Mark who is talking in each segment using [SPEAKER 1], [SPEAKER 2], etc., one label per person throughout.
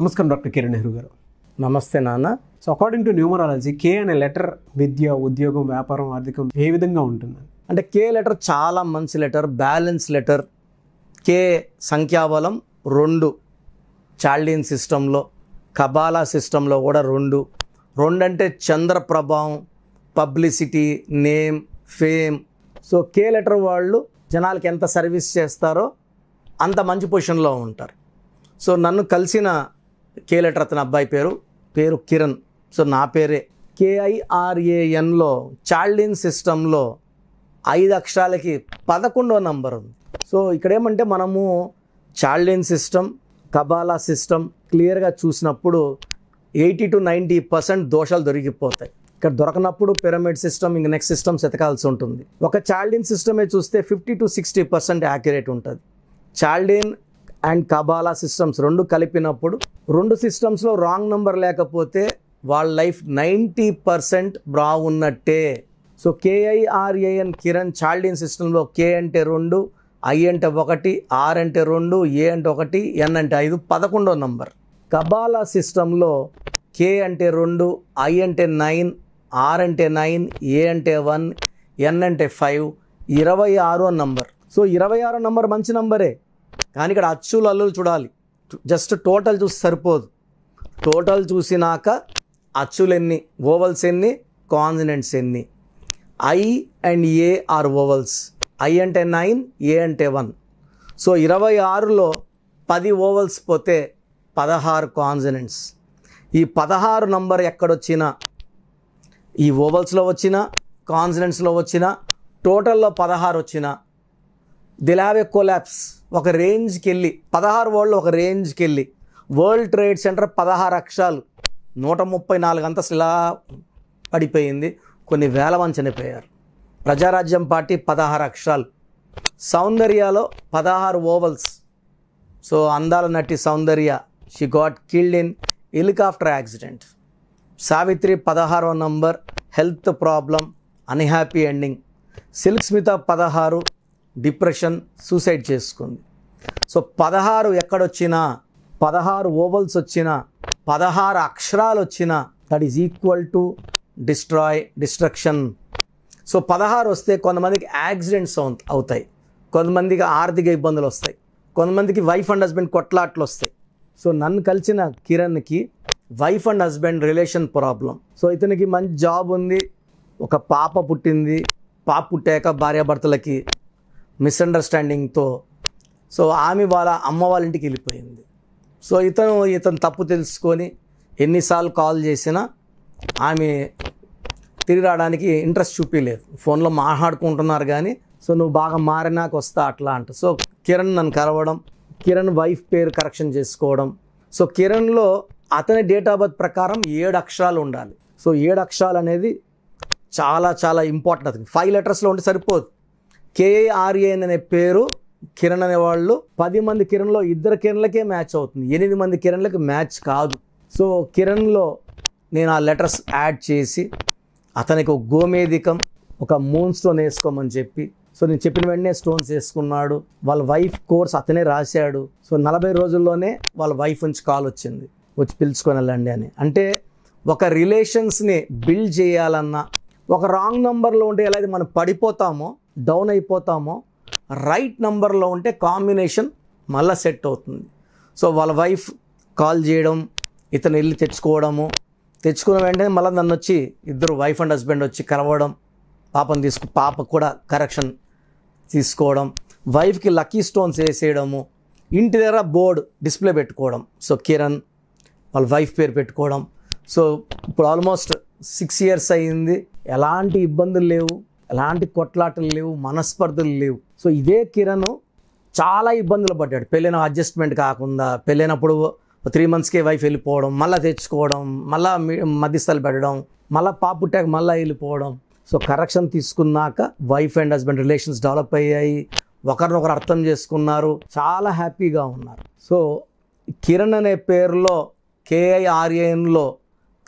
[SPEAKER 1] నమస్కారం డాక్టర్ కిరణ్ నెహ్రూ
[SPEAKER 2] గారు నమస్తే నాన్న so according to numerology K అనే లెటర్ విద్య ఉద్యోగం వ్యాపారం ఆర్థికం ఏ విధంగా ఉంటుంది అంటే కే లెటర్ చాలా మంచి లెటర్ బ్యాలెన్స్ లెటర్
[SPEAKER 1] కే సంఖ్యాబలం రెండు చాల్డీన్ సిస్టంలో కబాలా సిస్టంలో కూడా రెండు రెండు అంటే చంద్ర ప్రభావం publicity name fame so K letter వాళ్ళు జనాలకి ఎంత సర్వీస్ చేస్తారో అంత మంచి పొజిషన్లో ఉంటారు సో నన్ను కలిసిన కే అతని అబ్బాయి పేరు పేరు కిరణ్ సో నా పేరే కేఐఆర్ఏఎన్లో చాల్డిన్ సిస్టంలో ఐదు అక్షరాలకి పదకొండో నంబర్ ఉంది సో ఇక్కడ ఏమంటే మనము చాల్డిన్ సిస్టమ్ కబాలా సిస్టమ్ క్లియర్గా చూసినప్పుడు ఎయిటీ టు నైంటీ పర్సెంట్ దోషాలు దొరికిపోతాయి ఇక్కడ దొరకనప్పుడు పిరమిడ్ సిస్టమ్ ఇంక నెక్స్ట్ సిస్టమ్స్ ఎతకాల్సి ఉంటుంది ఒక చాల్డిన్ సిస్టమే చూస్తే fifty to sixty percent accurate ఉంటుంది చాల్డిన్ అండ్ కబాలా సిస్టమ్స్ రెండు కలిపినప్పుడు రెండు సిస్టమ్స్లో రాంగ్ నెంబర్ లేకపోతే వాళ్ళ లైఫ్ నైంటీ పర్సెంట్ బ్రా ఉన్నట్టే సో కేఐఆర్ఏఎన్ కిరణ్ చాల్డీన్ సిస్టంలో కే అంటే రెండు ఐ అంటే ఒకటి ఆర్ అంటే రెండు ఏ అంటే ఒకటి ఎన్ అంటే ఐదు పదకొండో నంబర్ కబాలా సిస్టంలో కే అంటే రెండు ఐ అంటే నైన్ ఆర్ అంటే నైన్ ఏ అంటే వన్ ఎన్ అంటే ఫైవ్ ఇరవై ఆరో నంబర్ సో ఇరవై ఆరో నంబర్ మంచి నంబరే కానీ ఇక్కడ అచ్చులు అల్లులు చూడాలి జస్ట్ టోటల్ చూసి సరిపోదు టోటల్ చూసినాక అచ్చులు ఎన్ని ఓవల్స్ ఎన్ని కాన్సినెంట్స్ ఎన్ని I and A R vowels I అంటే నైన్ ఏ అంటే వన్ సో ఇరవై ఆరులో పది ఓవల్స్ పోతే పదహారు కాన్సినెంట్స్ ఈ పదహారు నంబర్ ఎక్కడొచ్చినా ఈ ఓవల్స్లో వచ్చిన కాన్సినెంట్స్లో వచ్చిన టోటల్లో పదహారు వచ్చినా దిలావే కొలాప్స్ ఒక రేంజ్కి వెళ్ళి పదహారు వరల్డ్ ఒక రేంజ్కి వెళ్ళి వరల్డ్ ట్రేడ్ సెంటర్ పదహారు అక్షాలు నూట ముప్పై నాలుగు అంతస్తులా పడిపోయింది కొన్ని వేల మంది చనిపోయారు ప్రజారాజ్యం పార్టీ పదహారు అక్షరాలు సౌందర్యలో పదహారు ఓవల్స్ సో అందాల నటి Soundarya she got killed in helicopter accident Savitri పదహారో number health problem unhappy ending Silk Smitha పదహారు డిప్రెషన్ సూసైడ్ చేసుకుంది సో పదహారు ఎక్కడొచ్చినా పదహారు ఓవల్స్ వచ్చినా పదహారు అక్షరాలు వచ్చినా that is equal to destroy destruction so పదహారు వస్తే కొంతమందికి యాక్సిడెంట్స్ అవుతాయి కొంతమందికి ఆర్థిక ఇబ్బందులు వస్తాయి కొంతమందికి వైఫ్ అండ్ హస్బెండ్ కొట్లాట్లు వస్తాయి సో నన్ను కలిసిన కిరణ్కి wife and husband relation problem so ఇతనికి మంచి జాబ్ ఉంది ఒక పాప పుట్టింది పాప పుట్టాక భార్యాభర్తలకి మిస్అండర్స్టాండింగ్తో సో ఆమె వాళ్ళ అమ్మ వాళ్ళ ఇంటికి వెళ్ళిపోయింది సో ఇతను ఇతను తప్పు తెలుసుకొని ఎన్నిసార్లు కాల్ చేసినా ఆమె తిరిగి రావడానికి ఇంట్రెస్ట్ చూపించలేదు ఫోన్లో మాట్లాడుకుంటున్నారు కానీ సో నువ్వు బాగా మారినాక వస్తా అట్లా అంట సో కిరణ్ నన్ను కలవడం కిరణ్ వైఫ్ పేరు కరెక్షన్ చేసుకోవడం సో కిరణ్లో అతని డేట్ ఆఫ్ బర్త్ ప్రకారం ఏడు అక్షరాలు ఉండాలి సో ఏడు అక్షరాలు అనేది చాలా చాలా ఇంపార్టెంట్ అది ఫైవ్ లెటర్స్లో ఉంటే సరిపోదు కేఏఆర్ఏ అనే పేరు కిరణ్ అనేవాళ్ళు పది మంది కిరణ్లో ఇద్దరు కిరణ్లకే మ్యాచ్ అవుతుంది ఎనిమిది మంది కిరణ్లకు మ్యాచ్ కాదు సో కిరణ్లో నేను ఆ లెటర్స్ యాడ్ చేసి అతనికి ఒక గోమేదికం ఒక మూన్ స్టోన్ వేసుకోమని చెప్పి సో నేను చెప్పిన వెంటనే స్టోన్స్ వేసుకున్నాడు వాళ్ళ వైఫ్ కోర్స్ అతనే రాశాడు సో నలభై రోజుల్లోనే వాళ్ళ వైఫ్ నుంచి కాల్ వచ్చింది వచ్చి పిలుచుకొని వెళ్ళండి అని అంటే ఒక రిలేషన్స్ని బిల్డ్ చేయాలన్నా ఒక రాంగ్ నెంబర్లో ఉంటే ఎలా అయితే మనం పడిపోతామో డౌన్ అయిపోతామో రైట్ నెంబర్లో ఉంటే కాంబినేషన్ మళ్ళీ సెట్ అవుతుంది సో వాళ్ళ వైఫ్ కాల్ చేయడం ఇతను వెళ్ళి తెచ్చుకోవడము తెచ్చుకున్న వెంటనే మళ్ళీ నన్ను వచ్చి ఇద్దరు వైఫ్ అండ్ హస్బెండ్ వచ్చి కలవడం పాపను తీసుకు పాప కూడా కరెక్షన్ తీసుకోవడం వైఫ్కి లక్కీ స్టోన్స్ వేసేయడము ఇంటి దగ్గర బోర్డు డిస్ప్లే పెట్టుకోవడం సో కిరణ్ వాళ్ళ వైఫ్ పేరు పెట్టుకోవడం సో ఇప్పుడు ఆల్మోస్ట్ సిక్స్ ఇయర్స్ అయ్యింది ఎలాంటి ఇబ్బందులు లేవు ఎలాంటి కొట్లాటలు లేవు మనస్పర్ధలు లేవు సో ఇదే కిరణ్ చాలా ఇబ్బందులు పడ్డాడు పెళ్ళిన అడ్జస్ట్మెంట్ కాకుండా పెళ్ళైనప్పుడు త్రీ మంత్స్కే వైఫ్ వెళ్ళిపోవడం మళ్ళీ తెచ్చుకోవడం మళ్ళీ మధ్యస్థలు పెట్టడం మళ్ళీ పాపు పుట్టాక మళ్ళీ వెళ్ళిపోవడం సో కరెక్షన్ తీసుకున్నాక wife and husband relations develop అయ్యాయి ఒకరినొకరు అర్థం చేసుకున్నారు చాలా హ్యాపీగా ఉన్నారు సో కిరణ్ అనే పేరులో కేఐఆర్ఏఎన్లో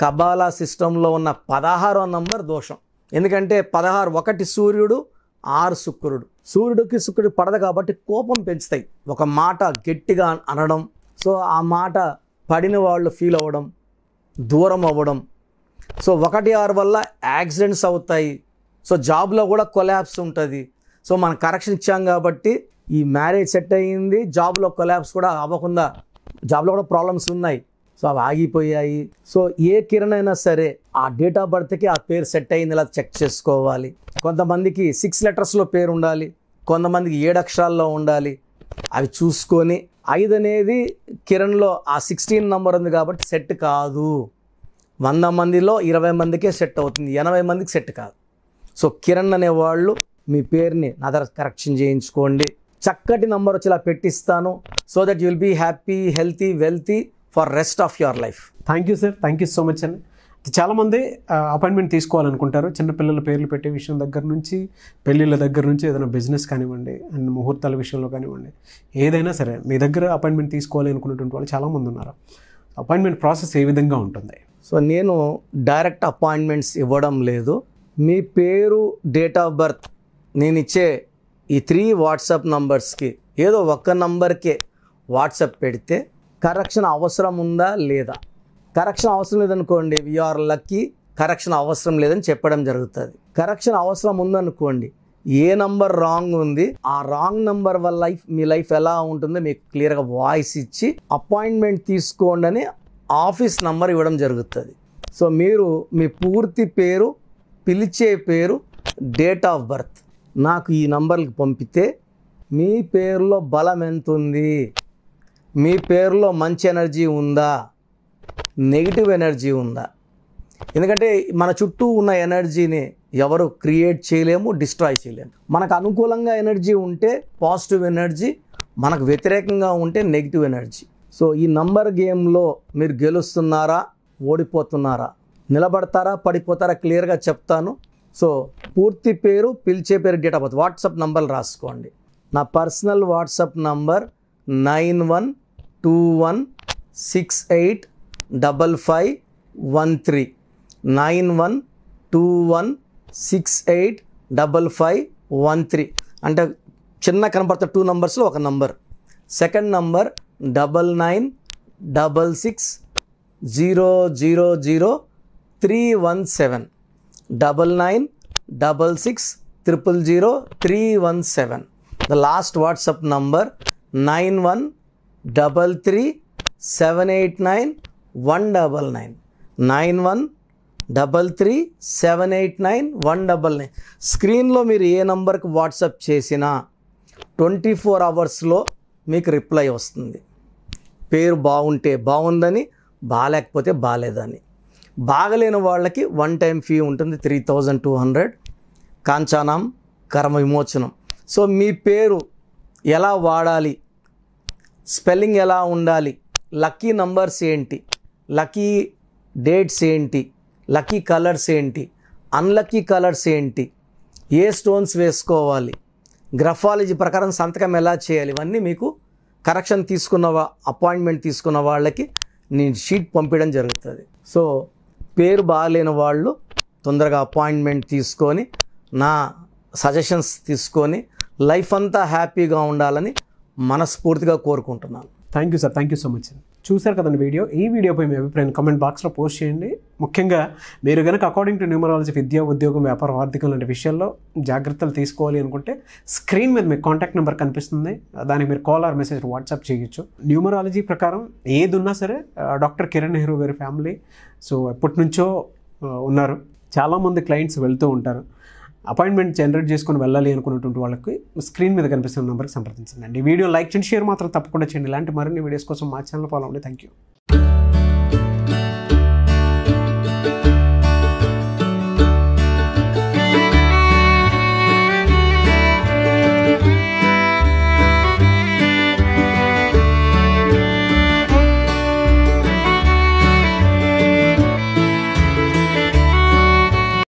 [SPEAKER 1] కబాలా సిస్టంలో ఉన్న పదహారో నంబర్ దోషం ఎందుకంటే పదహారు ఒకటి సూర్యుడు ఆరు శుక్రుడు సూర్యుడికి శుక్రుడు పడదు కాబట్టి కోపం పెంచుతాయి ఒక మాట గట్టిగా అనడం సో ఆ మాట పడిన వాళ్ళు ఫీల్ అవ్వడం దూరం అవ్వడం సో ఒకటి ఆరు వల్ల యాక్సిడెంట్స్ అవుతాయి సో జాబ్లో కూడా కొలాబ్స్ ఉంటుంది సో మనం కరెక్షన్ ఇచ్చాం కాబట్టి ఈ మ్యారేజ్ సెట్ అయ్యింది జాబ్లో కొలాబ్స్ కూడా అవ్వకుండా జాబ్లో కూడా ప్రాబ్లమ్స్ ఉన్నాయి సో అవి ఆగిపోయాయి సో ఏ కిరణ్ అయినా సరే ఆ డేట్ ఆఫ్ బర్త్కి ఆ పేరు సెట్ అయింది ఇలా చెక్ చేసుకోవాలి కొంతమందికి సిక్స్ లెటర్స్లో పేరు ఉండాలి కొంతమందికి ఏడు అక్షరాల్లో ఉండాలి అవి చూసుకొని ఐదు అనేది కిరణ్లో ఆ సిక్స్టీన్ నెంబర్ ఉంది కాబట్టి సెట్ కాదు వంద మందిలో ఇరవై మందికే సెట్ అవుతుంది ఎనభై మందికి సెట్ కాదు సో కిరణ్ అనేవాళ్ళు మీ పేరుని నదర్ కరెక్షన్ చేయించుకోండి చక్కటి నంబర్ వచ్చి ఇలా పెట్టిస్తాను so that you'll be happy healthy wealthy for rest of your life
[SPEAKER 2] thank you sir thank you so much అండి చాలామంది అపాయింట్మెంట్ తీసుకోవాలనుకుంటారు చిన్నపిల్లల పేర్లు పెట్టే విషయం దగ్గర నుంచి పెళ్ళిళ్ళ దగ్గర నుంచి ఏదైనా బిజినెస్ కానివ్వండి అండ్ ముహూర్తాల విషయంలో కానివ్వండి ఏదైనా సరే మీ దగ్గర అపాయింట్మెంట్ తీసుకోవాలి అనుకున్నటువంటి వాళ్ళు చాలామంది ఉన్నారు అపాయింట్మెంట్ ప్రాసెస్ ఏ విధంగా ఉంటుంది సో నేను డైరెక్ట్ అపాయింట్మెంట్స్ ఇవ్వడం లేదు మీ పేరు
[SPEAKER 1] డేట్ ఆఫ్ బర్త్ నేను ఇచ్చే ఈ త్రీ వాట్సాప్ నంబర్స్కి ఏదో ఒక్క నంబర్కే వాట్సాప్ పెడితే కరెక్షన్ అవసరం ఉందా లేదా కరెక్షన్ అవసరం లేదనుకోండి వీఆర్ లక్కీ కరెక్షన్ అవసరం లేదని చెప్పడం జరుగుతుంది కరెక్షన్ అవసరం ఉందనుకోండి ఏ నంబర్ రాంగ్ ఉంది ఆ రాంగ్ నంబర్ వల్ల లైఫ్ మీ లైఫ్ ఎలా ఉంటుందో మీకు క్లియర్గా వాయిస్ ఇచ్చి అపాయింట్మెంట్ తీసుకోండి అని ఆఫీస్ నంబర్ ఇవ్వడం జరుగుతుంది సో మీరు మీ పూర్తి పేరు పిలిచే పేరు డేట్ ఆఫ్ బర్త్ నాకు ఈ నంబర్కి పంపితే మీ పేరులో బలం ఎంత ఉంది మీ పేరులో మంచి ఎనర్జీ ఉందా నెగిటివ్ ఎనర్జీ ఉందా ఎందుకంటే మన చుట్టూ ఉన్న ఎనర్జీని ఎవరు క్రియేట్ చేయలేము డిస్ట్రాయ్ చేయలేము మనకు అనుకూలంగా ఎనర్జీ ఉంటే పాజిటివ్ ఎనర్జీ మనకు వ్యతిరేకంగా ఉంటే నెగిటివ్ ఎనర్జీ సో ఈ నంబర్ గేమ్లో మీరు గెలుస్తున్నారా ఓడిపోతున్నారా నిలబడతారా పడిపోతారా క్లియర్గా చెప్తాను సో పూర్తి పేరు పిలిచే పేరు date of birth WhatsApp number రాసుకోండి నా personal WhatsApp number nine one 21685513 9121685513 అంటే చిన్న కనబడత టూ నంబర్స్ లో ఒక number second number 9966000317 996600317 the last WhatsApp number 91 double three seven eight nine one double nine nine one double three seven eight nine one double nine స్క్రీన్లో మీరు ఏ నంబర్కి WhatsApp చేసినా twenty four అవర్స్లో మీకు రిప్లై వస్తుంది పేరు బాగుంటే బాగుందని బాగాలేకపోతే బాగాలేదని బాగలేని వాళ్ళకి వన్ టైం ఫీ ఉంటుంది త్రీ థౌజండ్ టూ హండ్రెడ్ కాంచానాం కర్మ విమోచనం సో మీ పేరు ఎలా వాడాలి స్పెల్లింగ్ ఎలా ఉండాలి లక్కీ నంబర్స్ ఏంటి లక్కీ డేట్స్ ఏంటి లక్కీ కలర్స్ ఏంటి అన్లక్కీ కలర్స్ ఏంటి ఏ స్టోన్స్ వేసుకోవాలి గ్రఫాలజీ ప్రకారం సంతకం ఎలా చేయాలి ఇవన్నీ మీకు కరెక్షన్ తీసుకున్న అపాయింట్మెంట్ తీసుకున్న వాళ్ళకి నేను షీట్ పంపించడం జరుగుతుంది సో పేరు బాగాలేని వాళ్ళు తొందరగా అపాయింట్మెంట్ తీసుకొని నా సజెషన్స్ తీసుకొని లైఫ్ అంతా హ్యాపీగా ఉండాలని
[SPEAKER 2] మనస్ఫూర్తిగా కోరుకుంటున్నాను thank you sir thank you so much చూశారు కదండి వీడియో ఈ వీడియోపై మీ అభిప్రాయం కమెంట్ బాక్స్లో పోస్ట్ చేయండి ముఖ్యంగా మీరు కనుక అకార్డింగ్ టు న్యూమరాలజీ విద్య ఉద్యోగం వ్యాపారం ఆర్థికం లాంటి విషయాల్లో జాగ్రత్తలు తీసుకోవాలి అనుకుంటే స్క్రీన్ మీద మీ కాంటాక్ట్ నెంబర్ కనిపిస్తుంది దానికి మీరు కాల్ ఆర్ మెసేజ్ వాట్సాప్ చేయొచ్చు న్యూమరాలజీ ప్రకారం ఏది ఉన్నా సరే డాక్టర్ కిరణ్ నెహ్రూ గారి ఫ్యామిలీ సో ఎప్పటి నుంచో ఉన్నారు చాలామంది క్లయింట్స్ వెళ్తూ ఉంటారు అపాయింట్మెంట్ జనరేట్ చేసుకొని వెళ్ళాలి అనుకున్నటువంటి వాళ్ళకి స్క్రీన్ మీద కనిపిస్తున్న నెంబర్కి సంప్రదించండి వీడియో లైక్ చేయండి షేర్ మాత్రం తప్పకుండా చేయండి ఇలాంటి మరిన్ని వీడియోస్ కోసం మా ఛానల్ ఫాలో అవ్వండి థ్యాంక్ యూ